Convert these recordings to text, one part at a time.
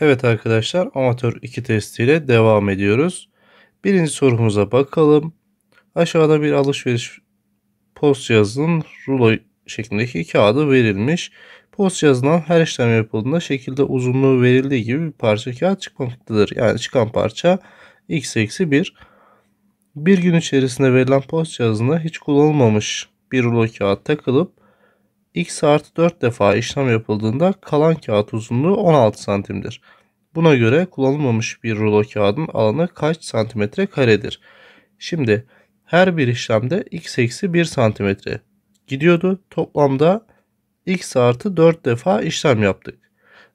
Evet arkadaşlar amatör 2 testiyle devam ediyoruz. Birinci sorumuza bakalım. Aşağıda bir alışveriş post yazının rulo şeklindeki kağıdı verilmiş. Post yazına her işlem yapıldığında şekilde uzunluğu verildiği gibi bir parça kağıt çıkmaktadır. Yani çıkan parça x eksi 1. Bir gün içerisinde verilen post yazına hiç kullanılmamış bir rulo kağıt takılıp x artı 4 defa işlem yapıldığında kalan kağıt uzunluğu 16 santimdir. Buna göre kullanılmamış bir rulo kağıdın alanı kaç santimetre karedir? Şimdi her bir işlemde x eksi 1 santimetre gidiyordu. Toplamda x artı 4 defa işlem yaptık.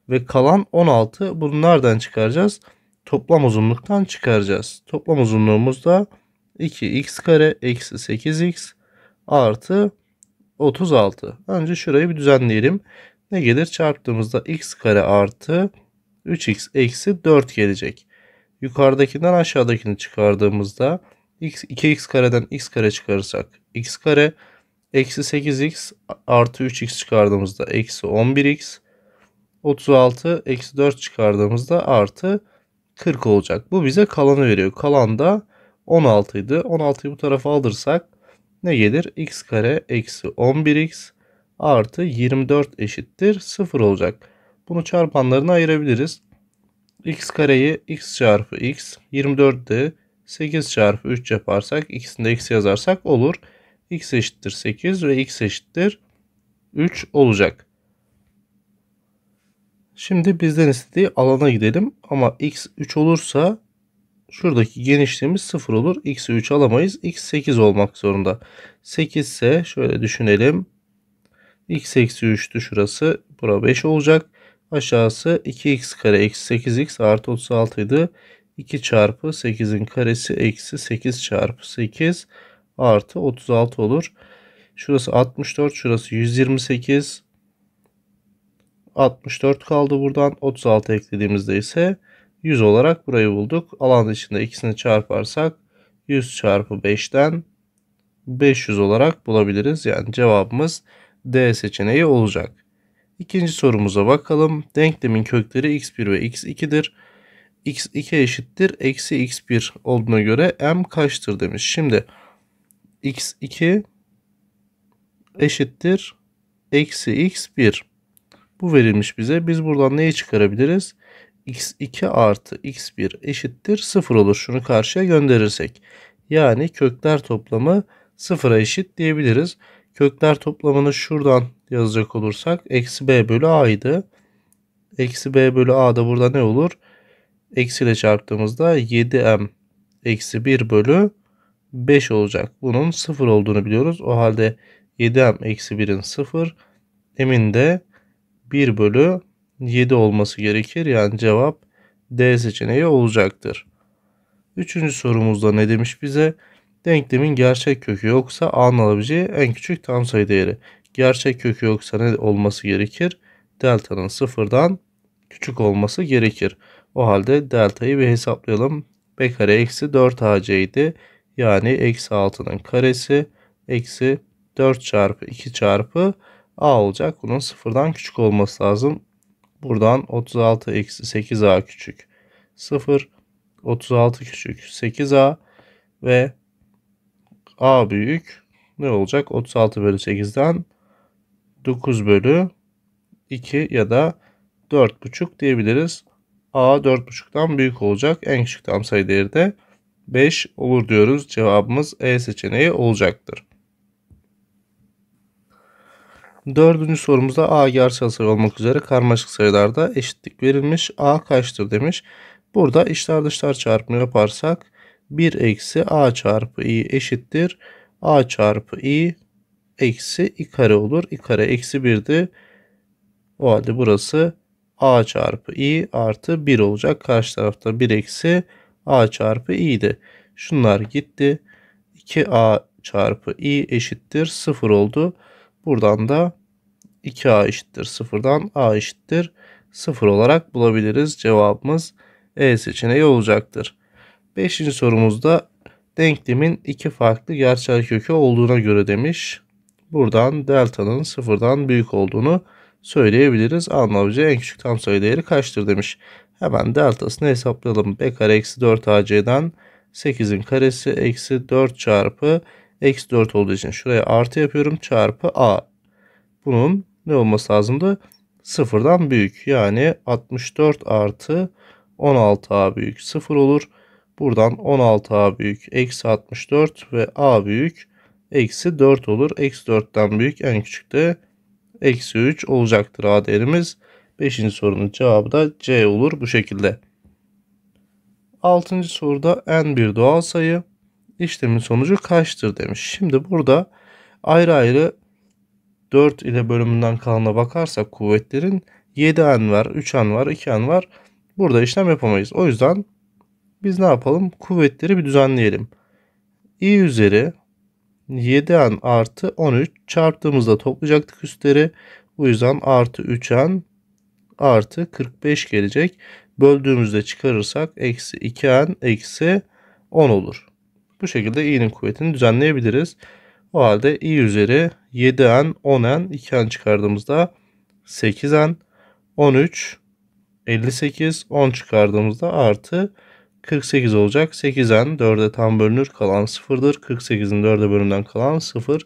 Ve kalan 16 bunu nereden çıkaracağız? Toplam uzunluktan çıkaracağız. Toplam uzunluğumuz da 2x kare eksi 8x artı 36. Önce şurayı bir düzenleyelim. Ne gelir? Çarptığımızda x kare artı 3x eksi 4 gelecek. Yukarıdakinden aşağıdakini çıkardığımızda 2x kareden x kare çıkarırsak x kare eksi 8x artı 3x çıkardığımızda eksi 11x 36 eksi 4 çıkardığımızda artı 40 olacak. Bu bize kalanı veriyor. Kalan da 16 idi. 16'yı bu tarafa alırsak ne gelir? x kare eksi 11x artı 24 eşittir 0 olacak. Bunu çarpanlarına ayırabiliriz. x kareyi x çarpı x 24'te 8 çarpı 3 yaparsak ikisinde x yazarsak olur. x eşittir 8 ve x eşittir 3 olacak. Şimdi bizden istediği alana gidelim ama x 3 olursa Şuradaki genişliğimiz 0 olur. X'i 3 alamayız. X 8 olmak zorunda. 8 ise şöyle düşünelim. X eksi 3'tü şurası. Bura 5 olacak. Aşağısı 2x kare eksi 8x artı 36 idi. 2 çarpı 8'in karesi eksi 8 çarpı 8 artı 36 olur. Şurası 64. Şurası 128. 64 kaldı buradan. 36 eklediğimizde ise 100 olarak burayı bulduk. Alan içinde ikisini çarparsak 100 çarpı 5'ten 500 olarak bulabiliriz. Yani cevabımız D seçeneği olacak. İkinci sorumuza bakalım. Denklemin kökleri x1 ve x2'dir. x2 eşittir. Eksi x1 olduğuna göre m kaçtır demiş. Şimdi x2 eşittir. Eksi x1. Bu verilmiş bize. Biz buradan neyi çıkarabiliriz? x2 artı x1 eşittir 0 olur. Şunu karşıya gönderirsek. Yani kökler toplamı 0'a eşit diyebiliriz. Kökler toplamını şuradan yazacak olursak eksi b bölü a idi. Eksi b bölü a da burada ne olur? Eksi ile çarptığımızda 7m eksi 1 bölü 5 olacak. Bunun 0 olduğunu biliyoruz. O halde 7m eksi 1'in 0. m'in de 1 bölü 7 olması gerekir. Yani cevap D seçeneği olacaktır. Üçüncü sorumuzda ne demiş bize? Denklemin gerçek kökü yoksa A'nın alabileceği en küçük tam sayı değeri. Gerçek kökü yoksa ne olması gerekir? Delta'nın sıfırdan küçük olması gerekir. O halde delta'yı bir hesaplayalım. B kare eksi 4 AC idi. Yani eksi 6'nın karesi eksi 4 çarpı 2 çarpı A olacak. Bunun sıfırdan küçük olması lazım. Buradan 36 eksi 8a küçük 0, 36 küçük 8a ve a büyük ne olacak? 36 bölü 8'den 9 bölü 2 ya da 4,5 diyebiliriz. A 4,5'tan büyük olacak. En küçük tam sayı değeri de 5 olur diyoruz. Cevabımız E seçeneği olacaktır. Dördüncü sorumuzda A gerçel sayı olmak üzere karmaşık sayılarda eşitlik verilmiş. A kaçtır demiş. Burada içler dışlar çarpımı yaparsak 1 eksi A çarpı i eşittir. A çarpı i eksi i kare olur. i kare eksi 1'di. O halde burası A çarpı i artı 1 olacak. Karşı tarafta 1 eksi A çarpı i'di. Şunlar gitti. 2A çarpı i eşittir 0 oldu. Buradan da 2a eşittir 0'dan a eşittir 0 olarak bulabiliriz. Cevabımız E seçeneği olacaktır. Beşinci sorumuzda denklemin iki farklı gerçel kökü olduğuna göre demiş. Buradan delta'nın sıfırdan büyük olduğunu söyleyebiliriz. Anlayabileceği en küçük tam sayı değeri kaçtır demiş. Hemen deltasını hesaplayalım. B kare eksi 4 AC'den 8'in karesi eksi 4 çarpı Eksi 4 olduğu için şuraya artı yapıyorum. Çarpı A. Bunun ne olması lazımdı? Sıfırdan büyük. Yani 64 artı 16A büyük sıfır olur. Buradan 16A büyük eksi 64 ve A büyük eksi 4 olur. Eksi 4'ten büyük en küçük de eksi 3 olacaktır A değerimiz. 5. sorunun cevabı da C olur bu şekilde. 6. soruda n bir doğal sayı işlemin sonucu kaçtır demiş. Şimdi burada ayrı ayrı 4 ile bölümünden kalana bakarsak kuvvetlerin 7n var, 3n var, 2n var. Burada işlem yapamayız. O yüzden biz ne yapalım? Kuvvetleri bir düzenleyelim. i üzeri 7n artı 13 çarptığımızda toplayacaktık üstleri. O yüzden artı 3n artı 45 gelecek. Böldüğümüzde çıkarırsak eksi 2n eksi 10 olur. Bu şekilde i'nin kuvvetini düzenleyebiliriz. O halde i üzeri 7n 10n 2n çıkardığımızda 8n 13 58 10 çıkardığımızda artı 48 olacak. 8n 4'e tam bölünür kalan 0'dır. 48'in 4'e bölümden kalan 0.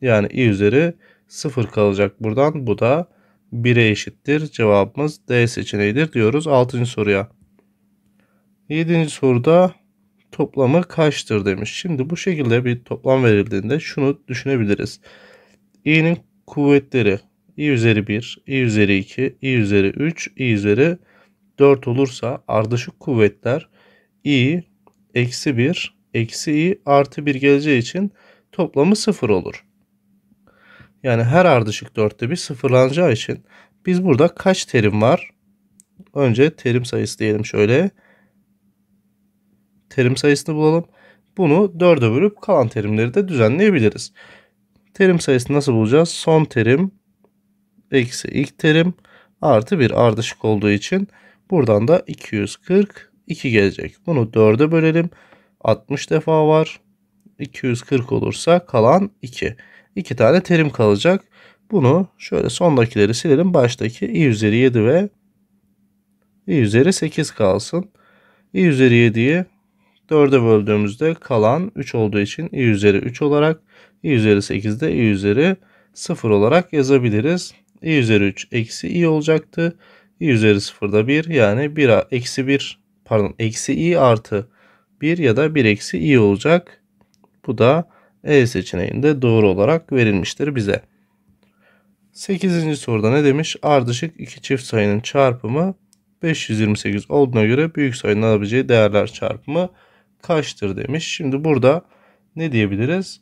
Yani i üzeri 0 kalacak buradan. Bu da 1'e eşittir. Cevabımız D seçeneğidir diyoruz 6. soruya. 7. soruda toplamı kaçtır demiş. Şimdi bu şekilde bir toplam verildiğinde şunu düşünebiliriz. i'nin kuvvetleri i üzeri 1, i üzeri 2, i üzeri 3, i üzeri 4 olursa ardışık kuvvetler i eksi 1, eksi i artı 1 geleceği için toplamı 0 olur. Yani her ardışık 4'te bir sıfırlanacağı için biz burada kaç terim var? Önce terim sayısı diyelim şöyle terim sayısını bulalım. Bunu 4'e bölüp kalan terimleri de düzenleyebiliriz. Terim sayısını nasıl bulacağız? Son terim eksi ilk terim artı 1 ardışık olduğu için buradan da 242 gelecek. Bunu 4'e bölelim. 60 defa var. 240 olursa kalan 2. 2 tane terim kalacak. Bunu şöyle sondakileri silelim. Baştaki i üzeri 7 ve i üzeri 8 kalsın. i üzeri 7'yi 4'e böldüğümüzde kalan 3 olduğu için i üzeri 3 olarak i üzeri 8'de i üzeri 0 olarak yazabiliriz. i üzeri 3 eksi i olacaktı. i üzeri 0'da 1 yani 1 eksi 1 pardon eksi i artı 1 ya da 1 eksi i olacak. Bu da E seçeneğinde doğru olarak verilmiştir bize. 8. soruda ne demiş? Ardışık iki çift sayının çarpımı 528 olduğuna göre büyük sayının alabileceği değerler çarpımı kaçtır demiş. Şimdi burada ne diyebiliriz?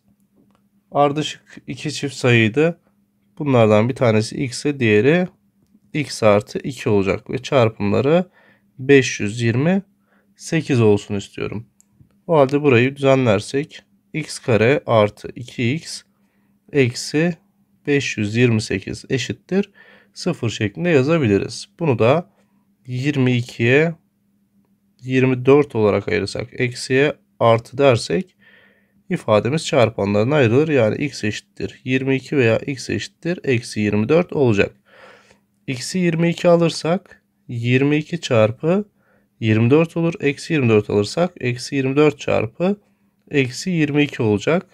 Ardışık iki çift sayıydı. Bunlardan bir tanesi x x'e diğeri x artı 2 olacak ve çarpımları 528 olsun istiyorum. O halde burayı düzenlersek x kare artı 2x eksi 528 eşittir 0 şeklinde yazabiliriz. Bunu da 22'ye 24 olarak ayırırsak eksiye artı dersek ifademiz çarpanlarına ayrılır. Yani x eşittir 22 veya x eşittir eksi 24 olacak. x'i 22 alırsak 22 çarpı 24 olur. Eksi 24 alırsak eksi 24 çarpı eksi 22 olacak.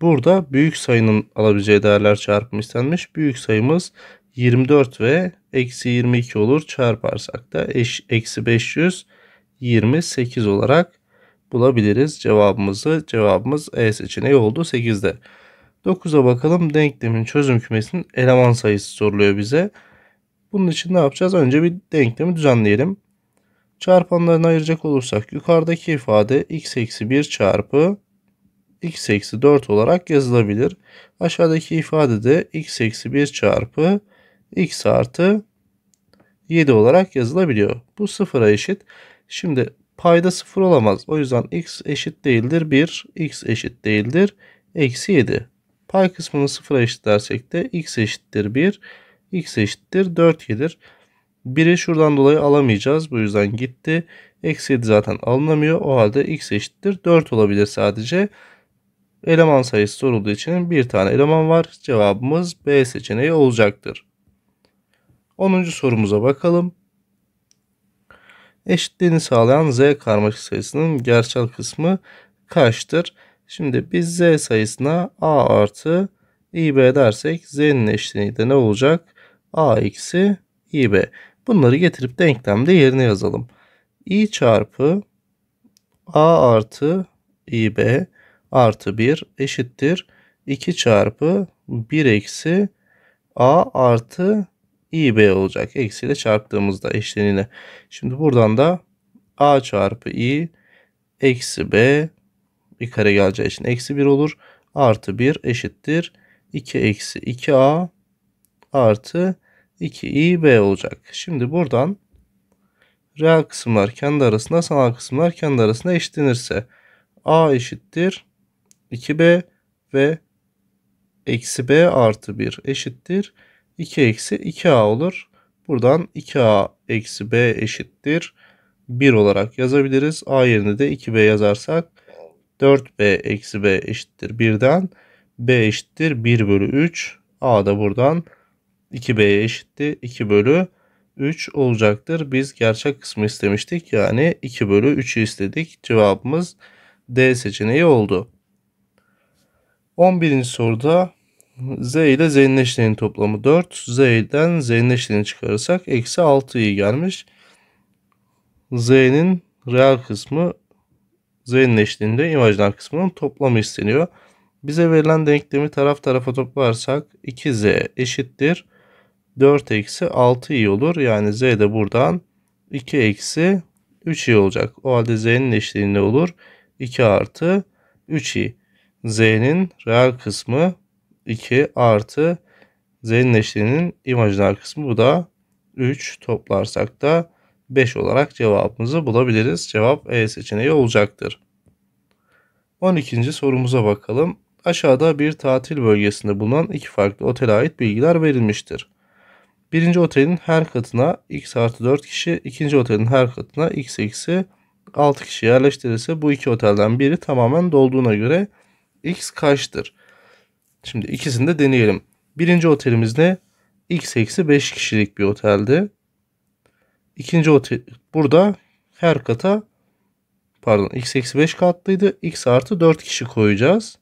Burada büyük sayının alabileceği değerler çarpımı istenmiş. Büyük sayımız 24 ve eksi 22 olur. Çarparsak da eş, eksi 528 olarak bulabiliriz cevabımızı. Cevabımız E seçeneği oldu 8'de. 9'a bakalım denklemin çözüm kümesinin eleman sayısı soruluyor bize. Bunun için ne yapacağız? Önce bir denklemi düzenleyelim. Çarpanlarını ayıracak olursak yukarıdaki ifade x eksi 1 çarpı x eksi 4 olarak yazılabilir. Aşağıdaki ifade de x eksi 1 çarpı x artı 7 olarak yazılabiliyor. Bu sıfıra eşit. Şimdi payda sıfır olamaz. O yüzden x eşit değildir 1, x eşit değildir eksi 7. Pay kısmını sıfıra eşit dersek de x eşittir 1, x eşittir 4 gelir. 1'i şuradan dolayı alamayacağız. Bu yüzden gitti. Eksi 7 zaten alınamıyor. O halde x eşittir 4 olabilir sadece. Eleman sayısı sorulduğu için bir tane eleman var. Cevabımız B seçeneği olacaktır. 10. sorumuza bakalım. Eşitliğini sağlayan z karmaşık sayısının gerçel kısmı kaçtır? Şimdi biz z sayısına a artı ib dersek z'nin eşitliği de ne olacak? a eksi ib. Bunları getirip denklemde yerine yazalım. i çarpı a artı ib artı 1 eşittir 2 çarpı 1 eksi a artı i b olacak. Eksiyle çarptığımızda eşleniğine. Şimdi buradan da a çarpı i eksi b bir kare geleceği için eksi 1 olur. Artı 1 eşittir. 2 eksi 2a artı 2ib olacak. Şimdi buradan reel kısımlar kendi arasında sanal kısımlar kendi arasında eşlenirse a eşittir 2b ve eksi b artı 1 eşittir 2 eksi 2a olur. Buradan 2a eksi b eşittir. 1 olarak yazabiliriz. a yerine de 2b yazarsak 4b eksi b eşittir 1'den. b eşittir 1 bölü 3. a da buradan 2b'ye eşitti. 2 bölü 3 olacaktır. Biz gerçek kısmı istemiştik. Yani 2 bölü 3'ü istedik. Cevabımız D seçeneği oldu. 11. soruda Z ile z'nin eşleniğinin toplamı 4. Z'den z'nin eşleniğini çıkarırsak eksi 6 iyi gelmiş. Z'nin reel kısmı z'nin eşliğinde imajiner kısmının toplamı isteniyor. Bize verilen denklemi taraf tarafa toplarsak 2z eşittir. 4 eksi 6 iyi olur. Yani z de buradan 2 eksi 3 iyi olacak. O halde z'nin eşliğinde olur. 2 artı 3 iyi. Z'nin reel kısmı 2 artı z'nin eşliğinin imajiner kısmı bu da 3 toplarsak da 5 olarak cevabımızı bulabiliriz. Cevap E seçeneği olacaktır. 12. sorumuza bakalım. Aşağıda bir tatil bölgesinde bulunan iki farklı otele ait bilgiler verilmiştir. Birinci otelin her katına x artı 4 kişi, ikinci otelin her katına x eksi 6 kişi yerleştirirse bu iki otelden biri tamamen dolduğuna göre x kaçtır? Şimdi ikisini de deneyelim. Birinci otelimizde X eksi 5 kişilik bir oteldi. İkinci otel burada her kata pardon x eksi 5 katlıydı. X artı 4 kişi koyacağız.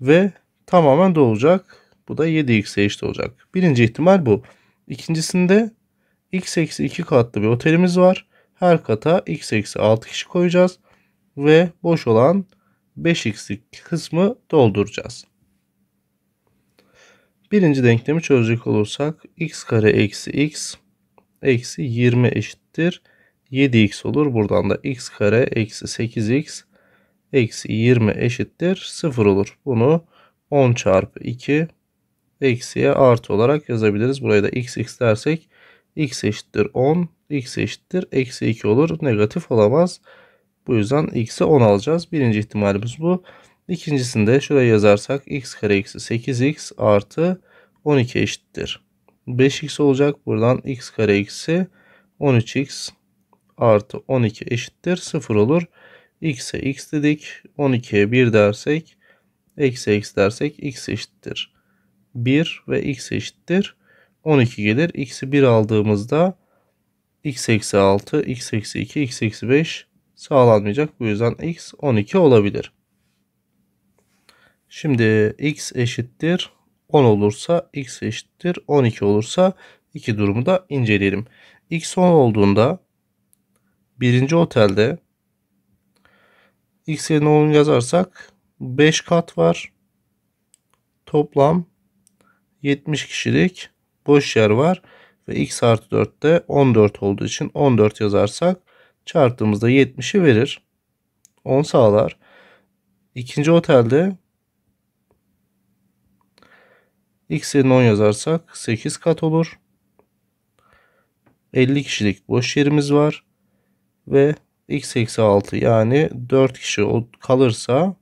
Ve tamamen dolacak. Bu da 7 x eşit olacak. Birinci ihtimal bu. İkincisinde x eksi 2 katlı bir otelimiz var. Her kata x eksi 6 kişi koyacağız. Ve boş olan 5x'lik kısmı dolduracağız. Birinci denklemi çözecek olursak x kare eksi x eksi 20 eşittir. 7x olur. Buradan da x kare eksi 8x eksi 20 eşittir 0 olur. Bunu 10 çarpı 2 eksiye artı olarak yazabiliriz. Burayı da x x dersek x eşittir 10 x eşittir eksi 2 olur. Negatif olamaz. Bu yüzden x'e 10 alacağız. Birinci ihtimalimiz bu. İkincisinde şuraya yazarsak x kare eksi 8x artı 12 eşittir. 5x olacak. Buradan x kare eksi 13x artı 12 eşittir. 0 olur. x'e x dedik. 12'ye 1 dersek eksi x dersek x eşittir. 1 ve x eşittir. 12 gelir. x'i 1 aldığımızda x eksi 6, x eksi 2, x eksi 5 sağlanmayacak. Bu yüzden x 12 olabilir. Şimdi x eşittir 10 olursa x eşittir 12 olursa iki durumu da inceleyelim. x 10 olduğunda birinci otelde x yerine 10 yazarsak 5 kat var. Toplam 70 kişilik boş yer var. Ve x artı 4 de 14 olduğu için 14 yazarsak çarptığımızda 70'i verir. 10 sağlar. İkinci otelde x 10 yazarsak 8 kat olur. 50 kişilik boş yerimiz var. Ve x 6 yani 4 kişi kalırsa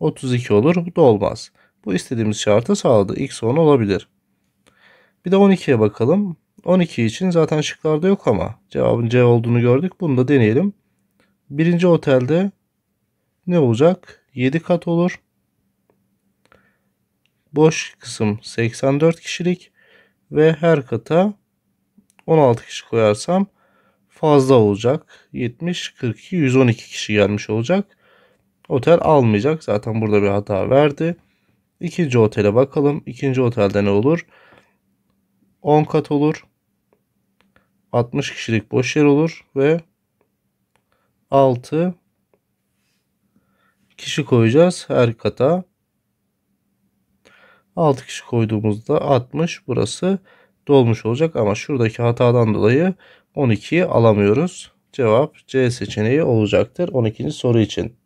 32 olur. Bu da olmaz. Bu istediğimiz şartı sağladı. X10 olabilir. Bir de 12'ye bakalım. 12 için zaten şıklarda yok ama cevabın C olduğunu gördük. Bunu da deneyelim. Birinci otelde ne olacak? 7 kat olur. Boş kısım 84 kişilik ve her kata 16 kişi koyarsam fazla olacak. 70, 42, 112 kişi gelmiş olacak. Otel almayacak. Zaten burada bir hata verdi. İkinci otele bakalım. İkinci otelde ne olur? 10 kat olur. 60 kişilik boş yer olur ve 6 kişi koyacağız her kata. 6 kişi koyduğumuzda 60 burası dolmuş olacak ama şuradaki hatadan dolayı 12'yi alamıyoruz. Cevap C seçeneği olacaktır 12. soru için.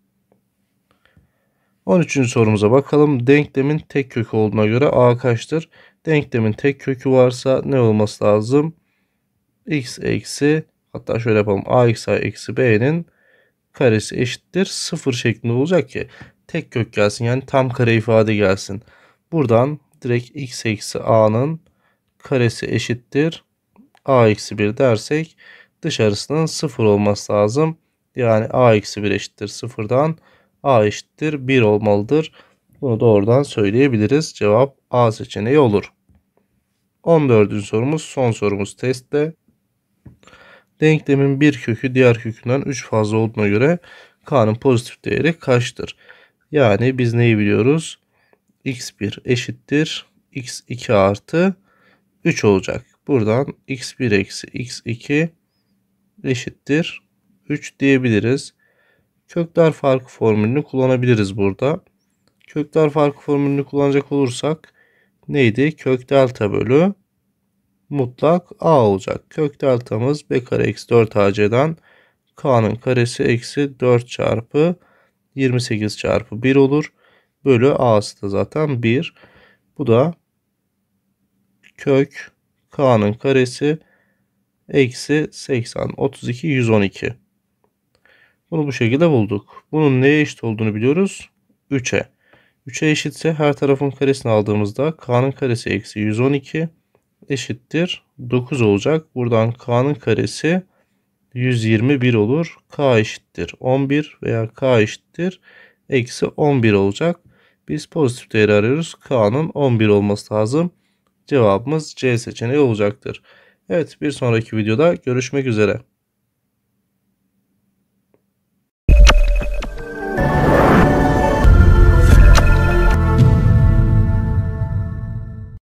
13. sorumuza bakalım. Denklemin tek kökü olduğuna göre a kaçtır? Denklemin tek kökü varsa ne olması lazım? x eksi hatta şöyle yapalım. a eksi b'nin karesi eşittir. 0 şeklinde olacak ki tek kök gelsin. Yani tam kare ifade gelsin. Buradan direkt x eksi a'nın karesi eşittir. a eksi 1 dersek dışarısının 0 olması lazım. Yani a eksi 1 eşittir 0'dan A eşittir 1 olmalıdır. Bunu doğrudan söyleyebiliriz. Cevap A seçeneği olur. 14. sorumuz son sorumuz testte. Denklemin bir kökü diğer kökünden 3 fazla olduğuna göre K'nın pozitif değeri kaçtır? Yani biz neyi biliyoruz? x1 eşittir x2 artı 3 olacak. Buradan x1 eksi x2 eşittir 3 diyebiliriz kökler farkı formülünü kullanabiliriz burada. Kökler farkı formülünü kullanacak olursak neydi? Kök delta bölü mutlak A olacak. Kök deltamız B kare eksi 4 AC'den K'nın karesi eksi 4 çarpı 28 çarpı 1 olur. Bölü A'sı da zaten 1. Bu da kök K'nın karesi eksi 80 32 112. Bunu bu şekilde bulduk. Bunun neye eşit olduğunu biliyoruz. 3'e. 3'e eşitse her tarafın karesini aldığımızda k'nın karesi eksi 112 eşittir 9 olacak. Buradan k'nın karesi 121 olur. k eşittir 11 veya k eşittir eksi 11 olacak. Biz pozitif değeri arıyoruz. k'nın 11 olması lazım. Cevabımız C seçeneği olacaktır. Evet bir sonraki videoda görüşmek üzere.